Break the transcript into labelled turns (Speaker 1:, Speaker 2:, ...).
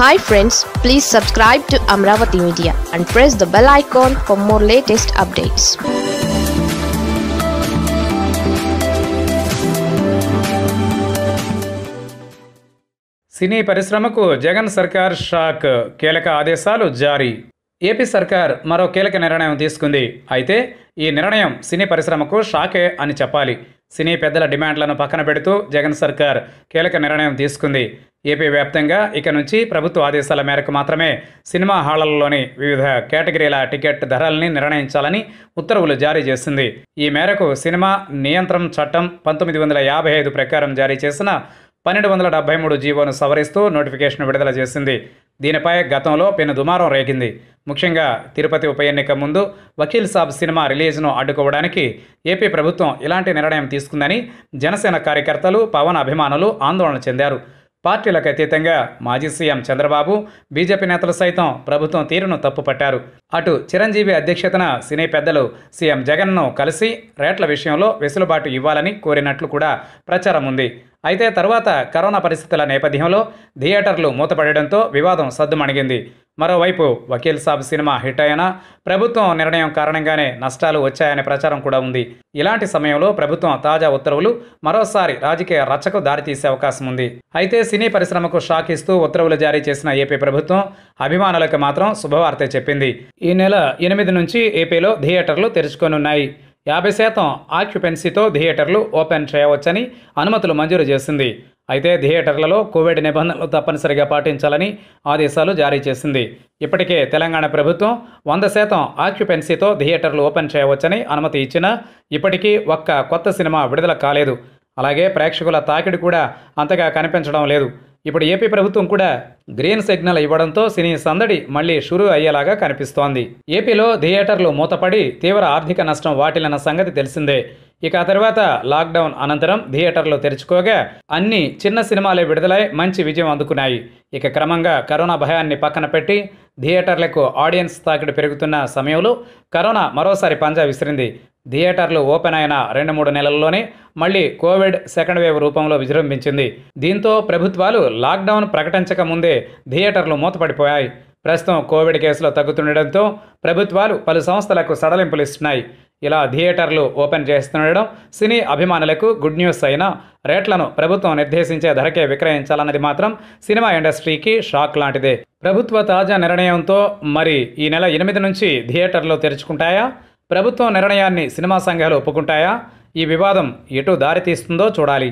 Speaker 1: hi friends please subscribe to Amaravati media and press the bell icon for more latest updates సినీ పరిశ్రమకు జగన్ సర్కార్ shock కీలక ఆదేశాలు జారీ ఏపీ సర్కార్ మరో కీలక నిర్ణయం తీసుకుంది అయితే ఈ నిర్ణయం సినీ పరిశ్రమకు షాకే అని చెప్పాలి సినీ పెద్దల డిమాండ్లను పక్కన పెడుతూ జగన్ సర్కార్ కీలక నిర్ణయం తీసుకుంది ఏపీ వ్యాప్తంగా ఇక నుంచి ప్రభుత్వ ఆదేశాల మేరకు మాత్రమే సినిమా హాళ్లలోని వివిధ కేటగిరీల టికెట్ ధరల్ని నిర్ణయించాలని ఉత్తర్వులు జారీ చేసింది ఈ మేరకు సినిమా నియంత్రణ చట్టం పంతొమ్మిది వందల యాభై ఐదు ప్రకారం జారీ చేసిన పన్నెండు వందల డెబ్బై మూడు జీవోను సవరిస్తూ నోటిఫికేషన్ విడుదల చేసింది దీనిపై గతంలో పెను దుమారం రేగింది ముఖ్యంగా తిరుపతి ఉప ఎన్నిక ముందు వకీల్ సాబ్ సినిమా రిలీజ్ను అడ్డుకోవడానికి ఏపీ ప్రభుత్వం ఇలాంటి నిర్ణయం తీసుకుందని జనసేన కార్యకర్తలు పవన్ అభిమానులు ఆందోళన చెందారు పార్టీలకు అతీతంగా మాజీ సీఎం చంద్రబాబు బీజేపీ నేతలు సైతం ప్రభుత్వం తీరును తప్పుపట్టారు అటు చిరంజీవి అధ్యక్షతన సినీ పెద్దలు సీఎం జగన్ను కలిసి రేట్ల విషయంలో వెసులుబాటు ఇవ్వాలని కోరినట్లు కూడా ప్రచారం ఉంది అయితే తరువాత కరోనా పరిస్థితుల నేపథ్యంలో థియేటర్లు మూతపడడంతో వివాదం సద్దుమణిగింది మరోవైపు వకీల్ సాబ్ సినిమా హిట్ అయినా ప్రభుత్వం నిర్ణయం కారణంగానే నష్టాలు వచ్చాయనే ప్రచారం కూడా ఉంది ఇలాంటి సమయంలో ప్రభుత్వం తాజా ఉత్తర్వులు మరోసారి రాజకీయ రచ్చకు దారితీసే అవకాశం ఉంది అయితే సినీ పరిశ్రమకు షాక్ ఇస్తూ ఉత్తర్వులు జారీ చేసిన ఏపీ ప్రభుత్వం అభిమానులకు మాత్రం శుభవార్త చెప్పింది ఈ నెల ఎనిమిది నుంచి ఏపీలో థియేటర్లు తెరుచుకొనున్నాయి యాభై శాతం ఆక్యుపెన్సీతో థియేటర్లు ఓపెన్ చేయవచ్చని అనుమతులు మంజూరు చేసింది అయితే థియేటర్లలో కోవిడ్ నిబంధనలు తప్పనిసరిగా పాటించాలని ఆదేశాలు జారీ చేసింది ఇప్పటికే తెలంగాణ ప్రభుత్వం వంద శాతం ఆక్యుపెన్సీతో థియేటర్లు ఓపెన్ చేయవచ్చని అనుమతి ఇచ్చినా ఇప్పటికీ ఒక్క కొత్త సినిమా విడుదల కాలేదు అలాగే ప్రేక్షకుల తాకిడి కూడా అంతగా కనిపించడం లేదు ఇప్పుడు ఏపీ ప్రభుత్వం కూడా గ్రీన్ సిగ్నల్ ఇవ్వడంతో సినీ సందడి మళ్లీ షురు అయ్యేలాగా కనిపిస్తోంది ఏపీలో థియేటర్లు మూతపడి తీవ్ర ఆర్థిక నష్టం వాటిల్లన సంగతి తెలిసిందే ఇక ఆ తర్వాత లాక్డౌన్ అనంతరం థియేటర్లు తెరుచుకోగా అన్ని చిన్న సినిమాలే విడుదలై మంచి విజయం అందుకున్నాయి ఇక క్రమంగా కరోనా భయాన్ని పక్కన పెట్టి థియేటర్లకు ఆడియన్స్ తాకిడి పెరుగుతున్న సమయంలో కరోనా మరోసారి పంజా విసిరింది థియేటర్లు ఓపెన్ అయిన రెండు మూడు నెలల్లోనే మళ్ళీ కోవిడ్ సెకండ్ వేవ్ రూపంలో విజృంభించింది దీంతో ప్రభుత్వాలు లాక్డౌన్ ప్రకటించక ముందే థియేటర్లు మూతపడిపోయాయి ప్రస్తుతం కోవిడ్ కేసులు తగ్గుతుండడంతో ప్రభుత్వాలు పలు సంస్థలకు సడలింపులు ఇస్తున్నాయి ఇలా థియేటర్లు ఓపెన్ చేస్తుండడం సినీ అభిమానులకు గుడ్ న్యూస్ అయినా రేట్లను ప్రభుత్వం నిర్దేశించే ధరకే విక్రయించాలన్నది మాత్రం సినిమా ఇండస్ట్రీకి షాక్ లాంటిదే ప్రభుత్వ తాజా నిర్ణయంతో మరి ఈ నెల ఎనిమిది నుంచి థియేటర్లు తెరుచుకుంటాయా ప్రభుత్వం నిర్ణయాన్ని సినిమా సంఘాలు ఒప్పుకుంటాయా ఈ వివాదం ఎటు దారితీస్తుందో చూడాలి